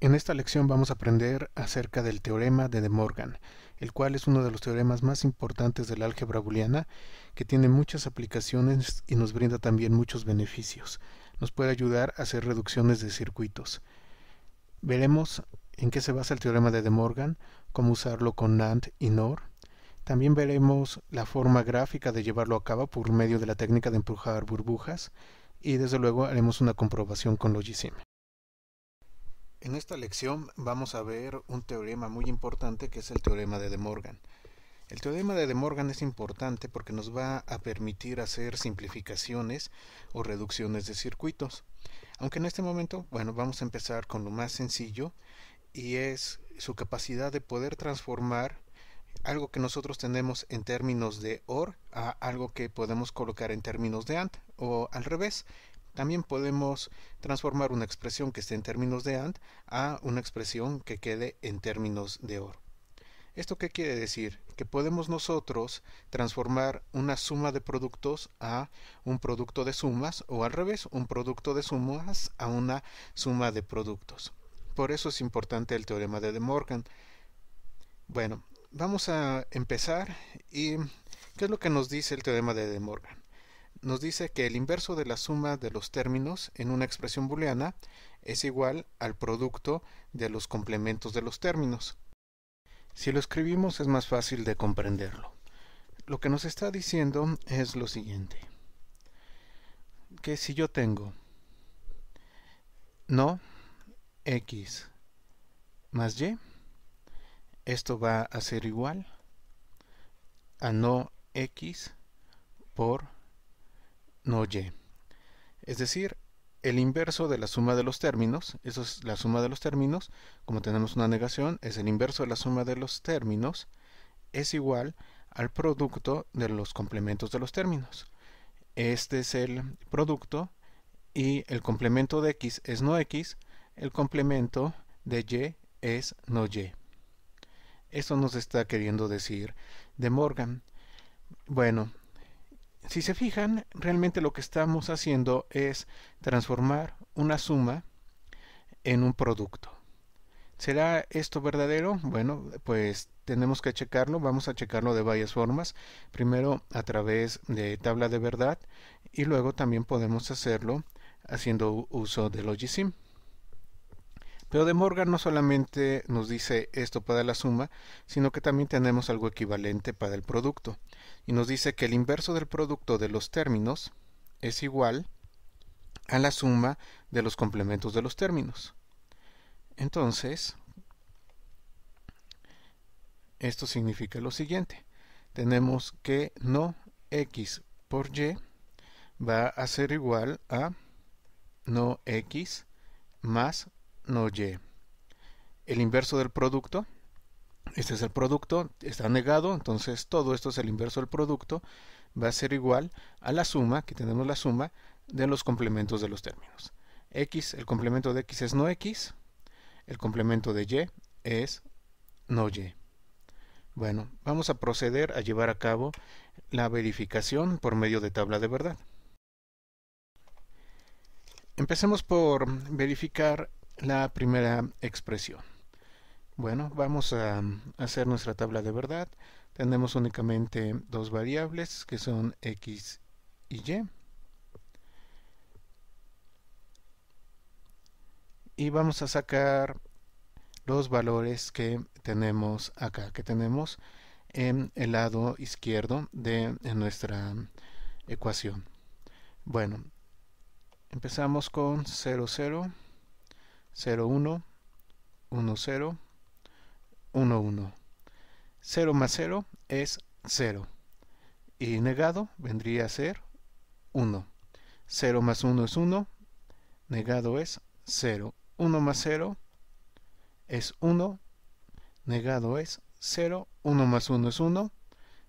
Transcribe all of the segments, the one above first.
En esta lección vamos a aprender acerca del teorema de De Morgan, el cual es uno de los teoremas más importantes de la álgebra booleana, que tiene muchas aplicaciones y nos brinda también muchos beneficios. Nos puede ayudar a hacer reducciones de circuitos. Veremos en qué se basa el teorema de De Morgan, cómo usarlo con NAND y NOR. También veremos la forma gráfica de llevarlo a cabo por medio de la técnica de empujar burbujas, y desde luego haremos una comprobación con Logisim. En esta lección vamos a ver un teorema muy importante que es el teorema de De Morgan. El teorema de De Morgan es importante porque nos va a permitir hacer simplificaciones o reducciones de circuitos. Aunque en este momento, bueno, vamos a empezar con lo más sencillo y es su capacidad de poder transformar algo que nosotros tenemos en términos de or a algo que podemos colocar en términos de and o al revés. También podemos transformar una expresión que esté en términos de and a una expresión que quede en términos de or. ¿Esto qué quiere decir? Que podemos nosotros transformar una suma de productos a un producto de sumas o al revés, un producto de sumas a una suma de productos. Por eso es importante el teorema de De Morgan. Bueno, vamos a empezar y ¿qué es lo que nos dice el teorema de De Morgan? Nos dice que el inverso de la suma de los términos en una expresión booleana es igual al producto de los complementos de los términos. Si lo escribimos es más fácil de comprenderlo. Lo que nos está diciendo es lo siguiente. Que si yo tengo no x más y esto va a ser igual a no x por no y. Es decir, el inverso de la suma de los términos, eso es la suma de los términos, como tenemos una negación, es el inverso de la suma de los términos, es igual al producto de los complementos de los términos. Este es el producto y el complemento de x es no x, el complemento de y es no y. Eso nos está queriendo decir de Morgan. Bueno, si se fijan, realmente lo que estamos haciendo es transformar una suma en un producto. ¿Será esto verdadero? Bueno, pues tenemos que checarlo. Vamos a checarlo de varias formas. Primero a través de tabla de verdad y luego también podemos hacerlo haciendo uso de Logisim. Pero de Morgan no solamente nos dice esto para la suma, sino que también tenemos algo equivalente para el producto. Y nos dice que el inverso del producto de los términos es igual a la suma de los complementos de los términos. Entonces, esto significa lo siguiente. Tenemos que no x por y va a ser igual a no x más no y. El inverso del producto, este es el producto, está negado, entonces todo esto es el inverso del producto, va a ser igual a la suma, que tenemos la suma, de los complementos de los términos. X, el complemento de X es no X, el complemento de Y es no Y. Bueno, vamos a proceder a llevar a cabo la verificación por medio de tabla de verdad. Empecemos por verificar la primera expresión. Bueno, vamos a hacer nuestra tabla de verdad. Tenemos únicamente dos variables que son x y y. Y vamos a sacar los valores que tenemos acá, que tenemos en el lado izquierdo de nuestra ecuación. Bueno, empezamos con 0, 0. 01 10 1, 0 más 0 es 0 y negado vendría a ser 1. 0 más 1 es 1, negado es 0. 1 más 0 es 1, negado es 0. 1 más 1 es 1,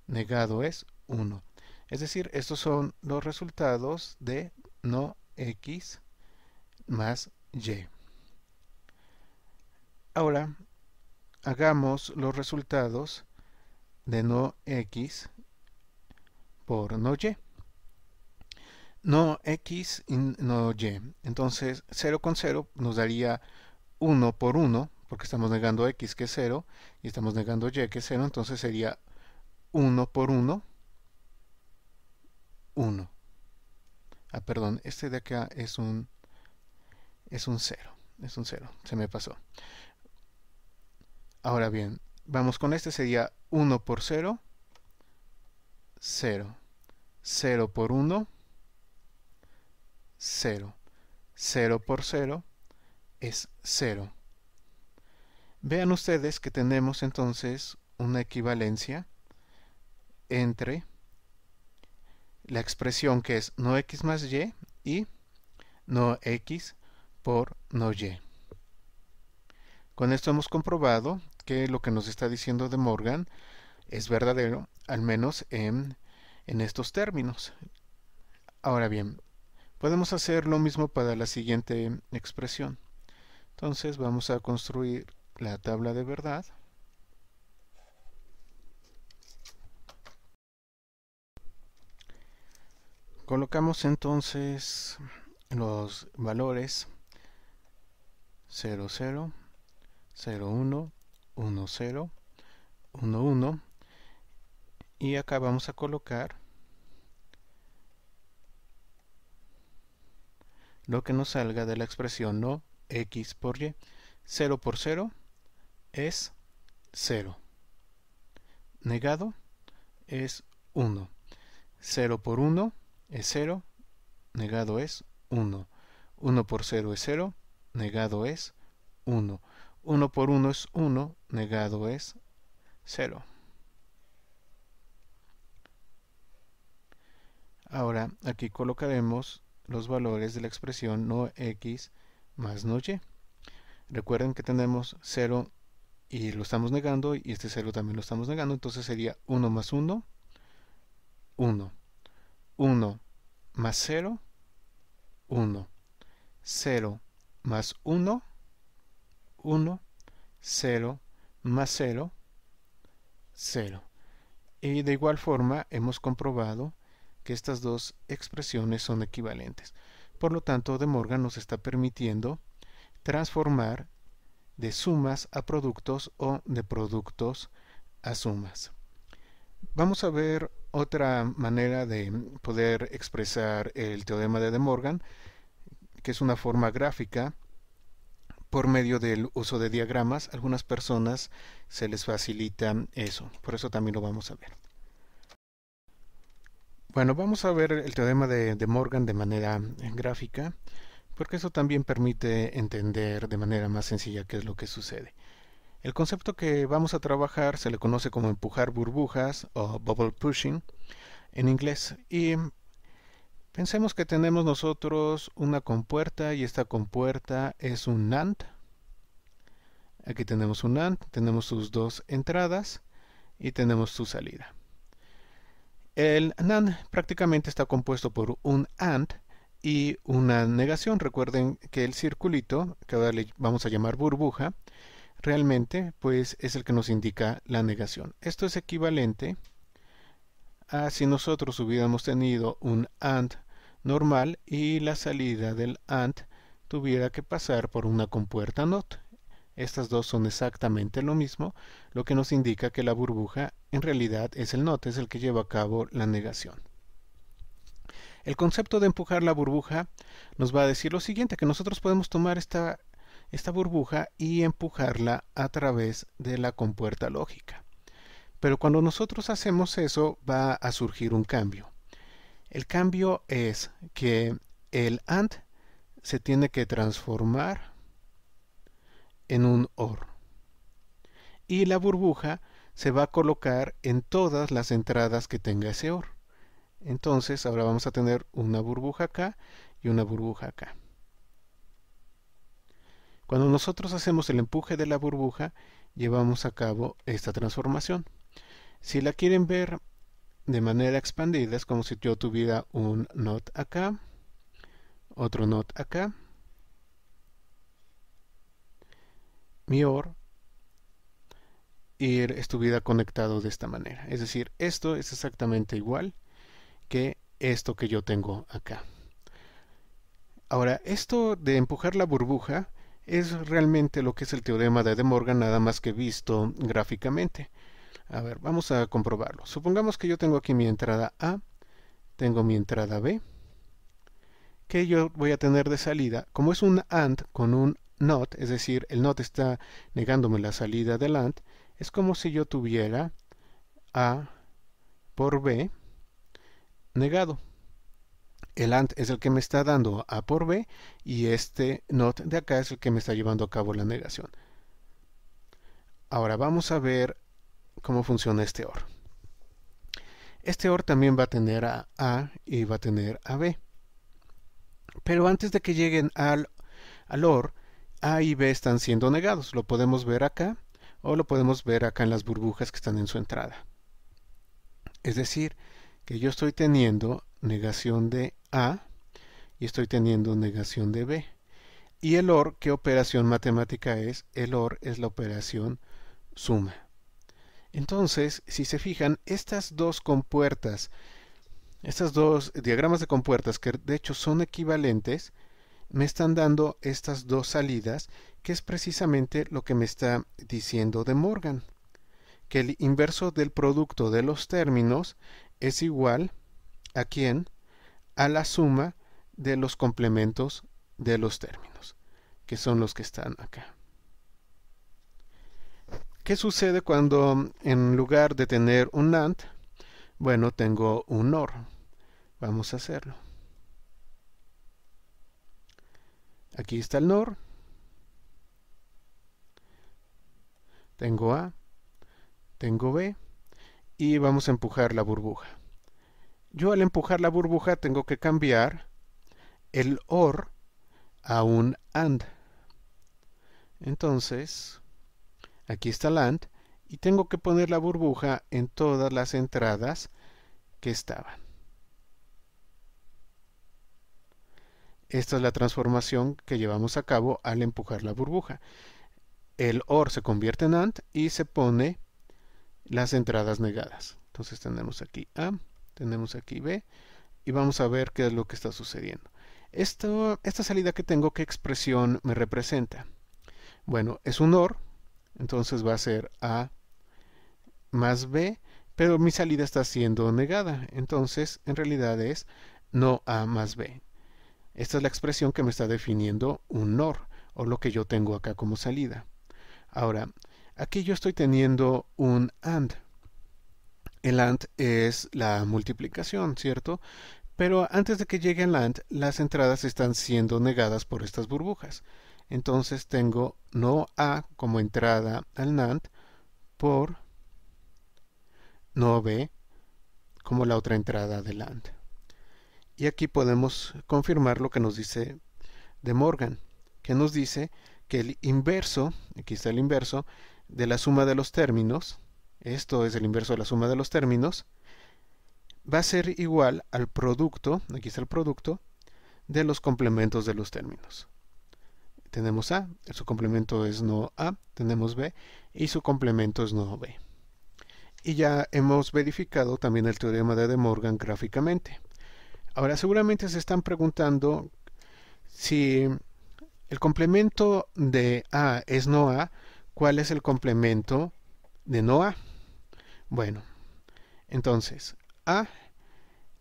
negado es 1. Es decir, estos son los resultados de no x más y. Ahora, hagamos los resultados de no x por no y. No x y no y. Entonces 0 con 0 nos daría 1 por 1, porque estamos negando x que es 0 y estamos negando y que es 0, entonces sería 1 por 1, 1. Ah, perdón, este de acá es un es un 0, es un 0, se me pasó. Ahora bien, vamos con este, sería 1 por 0, 0. 0 por 1, 0. 0 por 0 es 0. Vean ustedes que tenemos entonces una equivalencia entre la expresión que es no x más y y no x por no y. Con esto hemos comprobado que lo que nos está diciendo de Morgan es verdadero, al menos en, en estos términos. Ahora bien, podemos hacer lo mismo para la siguiente expresión. Entonces vamos a construir la tabla de verdad. Colocamos entonces los valores 00, 01, 1 0 1 1 y acá vamos a colocar lo que nos salga de la expresión no x por y 0 por 0 es 0 negado es 1 0 por 1 es 0 negado es 1 1 por 0 es 0 negado es 1 1 por 1 es 1, negado es 0. Ahora aquí colocaremos los valores de la expresión no x más no y. Recuerden que tenemos 0 y lo estamos negando y este 0 también lo estamos negando, entonces sería 1 más 1, 1. 1 más 0, 1. 0 más 1, 1, 0, más 0, 0. Y de igual forma hemos comprobado que estas dos expresiones son equivalentes. Por lo tanto, De Morgan nos está permitiendo transformar de sumas a productos o de productos a sumas. Vamos a ver otra manera de poder expresar el teorema de De Morgan, que es una forma gráfica por medio del uso de diagramas, algunas personas se les facilita eso. Por eso también lo vamos a ver. Bueno, vamos a ver el teorema de, de Morgan de manera eh, gráfica, porque eso también permite entender de manera más sencilla qué es lo que sucede. El concepto que vamos a trabajar se le conoce como empujar burbujas o bubble pushing en inglés y Pensemos que tenemos nosotros una compuerta y esta compuerta es un NAND. Aquí tenemos un NAND, tenemos sus dos entradas y tenemos su salida. El NAND prácticamente está compuesto por un AND y una negación. Recuerden que el circulito, que ahora le vamos a llamar burbuja, realmente pues es el que nos indica la negación. Esto es equivalente a si nosotros hubiéramos tenido un AND normal y la salida del AND tuviera que pasar por una compuerta NOT. Estas dos son exactamente lo mismo, lo que nos indica que la burbuja en realidad es el NOT, es el que lleva a cabo la negación. El concepto de empujar la burbuja nos va a decir lo siguiente, que nosotros podemos tomar esta, esta burbuja y empujarla a través de la compuerta lógica. Pero cuando nosotros hacemos eso va a surgir un cambio. El cambio es que el AND se tiene que transformar en un OR. Y la burbuja se va a colocar en todas las entradas que tenga ese OR. Entonces ahora vamos a tener una burbuja acá y una burbuja acá. Cuando nosotros hacemos el empuje de la burbuja, llevamos a cabo esta transformación. Si la quieren ver de manera expandida es como si yo tuviera un NOT acá, otro NOT acá, mi OR y estuviera conectado de esta manera. Es decir, esto es exactamente igual que esto que yo tengo acá. Ahora, esto de empujar la burbuja es realmente lo que es el teorema de De Morgan, nada más que visto gráficamente. A ver, vamos a comprobarlo. Supongamos que yo tengo aquí mi entrada A, tengo mi entrada B, que yo voy a tener de salida, como es un AND con un NOT, es decir, el NOT está negándome la salida del AND, es como si yo tuviera A por B negado. El AND es el que me está dando A por B y este NOT de acá es el que me está llevando a cabo la negación. Ahora vamos a ver cómo funciona este OR. Este OR también va a tener a A y va a tener a B. Pero antes de que lleguen al, al OR, A y B están siendo negados. Lo podemos ver acá o lo podemos ver acá en las burbujas que están en su entrada. Es decir, que yo estoy teniendo negación de A y estoy teniendo negación de B. Y el OR, ¿qué operación matemática es? El OR es la operación suma. Entonces, si se fijan, estas dos compuertas, estas dos diagramas de compuertas, que de hecho son equivalentes, me están dando estas dos salidas, que es precisamente lo que me está diciendo de Morgan, que el inverso del producto de los términos es igual a quién? A la suma de los complementos de los términos, que son los que están acá. ¿Qué sucede cuando en lugar de tener un AND, bueno, tengo un OR? Vamos a hacerlo. Aquí está el NOR. Tengo A, tengo B y vamos a empujar la burbuja. Yo al empujar la burbuja tengo que cambiar el OR a un AND. Entonces, Aquí está land y tengo que poner la burbuja en todas las entradas que estaban. Esta es la transformación que llevamos a cabo al empujar la burbuja. El OR se convierte en AND y se pone las entradas negadas. Entonces tenemos aquí A, tenemos aquí B y vamos a ver qué es lo que está sucediendo. esta salida que tengo, ¿qué expresión me representa? Bueno, es un OR, entonces va a ser A más B, pero mi salida está siendo negada. Entonces, en realidad es no A más B. Esta es la expresión que me está definiendo un NOR, o lo que yo tengo acá como salida. Ahora, aquí yo estoy teniendo un AND. El AND es la multiplicación, ¿cierto? Pero antes de que llegue el AND, las entradas están siendo negadas por estas burbujas entonces tengo no A como entrada al NAND por no B como la otra entrada del NAND. Y aquí podemos confirmar lo que nos dice de Morgan, que nos dice que el inverso, aquí está el inverso, de la suma de los términos, esto es el inverso de la suma de los términos, va a ser igual al producto, aquí está el producto, de los complementos de los términos tenemos A, su complemento es no A, tenemos B y su complemento es no B. Y ya hemos verificado también el teorema de De Morgan gráficamente. Ahora seguramente se están preguntando si el complemento de A es no A, ¿cuál es el complemento de no A? Bueno, entonces A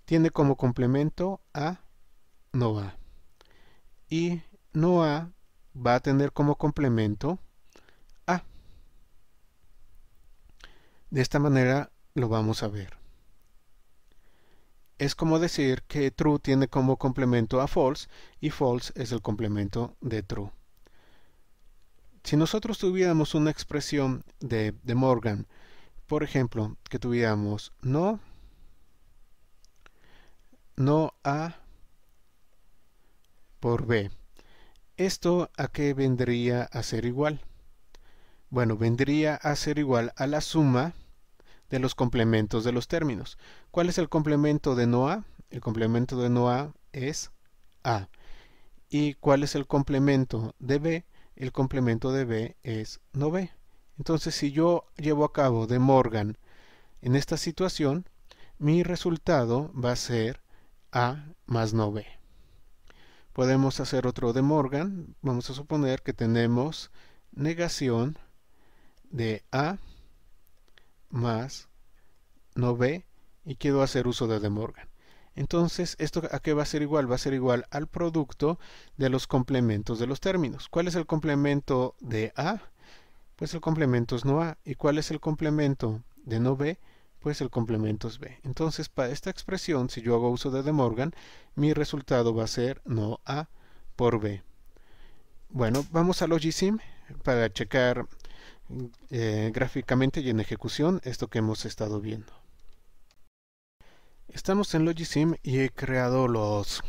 tiene como complemento A no A y no A va a tener como complemento A. De esta manera lo vamos a ver. Es como decir que true tiene como complemento a false y false es el complemento de true. Si nosotros tuviéramos una expresión de, de Morgan, por ejemplo, que tuviéramos no, no A por B. ¿Esto a qué vendría a ser igual? Bueno, vendría a ser igual a la suma de los complementos de los términos. ¿Cuál es el complemento de no A? El complemento de no A es A. ¿Y cuál es el complemento de B? El complemento de B es no B. Entonces, si yo llevo a cabo de Morgan en esta situación, mi resultado va a ser A más no B. Podemos hacer otro de Morgan. Vamos a suponer que tenemos negación de A más no B y quiero hacer uso de de Morgan. Entonces, ¿esto a qué va a ser igual? Va a ser igual al producto de los complementos de los términos. ¿Cuál es el complemento de A? Pues el complemento es no A. ¿Y cuál es el complemento de no B? pues el complemento es B. Entonces, para esta expresión, si yo hago uso de De Morgan, mi resultado va a ser no A por B. Bueno, vamos a Logisim para checar eh, gráficamente y en ejecución esto que hemos estado viendo. Estamos en Logisim y he creado los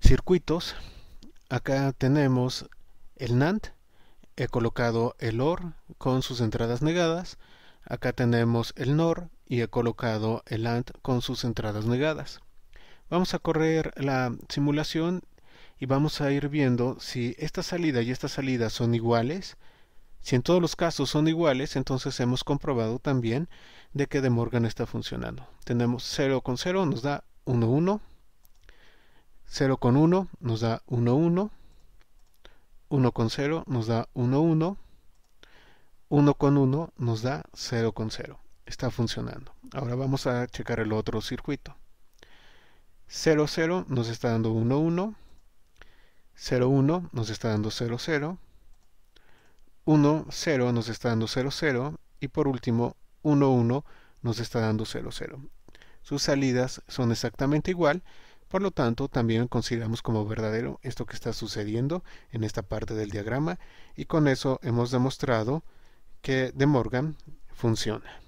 circuitos. Acá tenemos el NAND, he colocado el OR con sus entradas negadas. Acá tenemos el NOR y he colocado el AND con sus entradas negadas. Vamos a correr la simulación y vamos a ir viendo si esta salida y esta salida son iguales. Si en todos los casos son iguales, entonces hemos comprobado también de que De Morgan está funcionando. Tenemos 0 con 0 nos da 1, 1. 0 con 1 nos da 1.1 1. con 0 nos da 1, 1. con 1 nos da 0 con 0 está funcionando. Ahora vamos a checar el otro circuito. 0, 0 nos está dando 1, 1. 0, 1 nos está dando 0, 0. 1, 0 nos está dando 0, 0. Y por último, 1, 1 nos está dando 0, 0. Sus salidas son exactamente igual. Por lo tanto, también consideramos como verdadero esto que está sucediendo en esta parte del diagrama y con eso hemos demostrado que de Morgan funciona.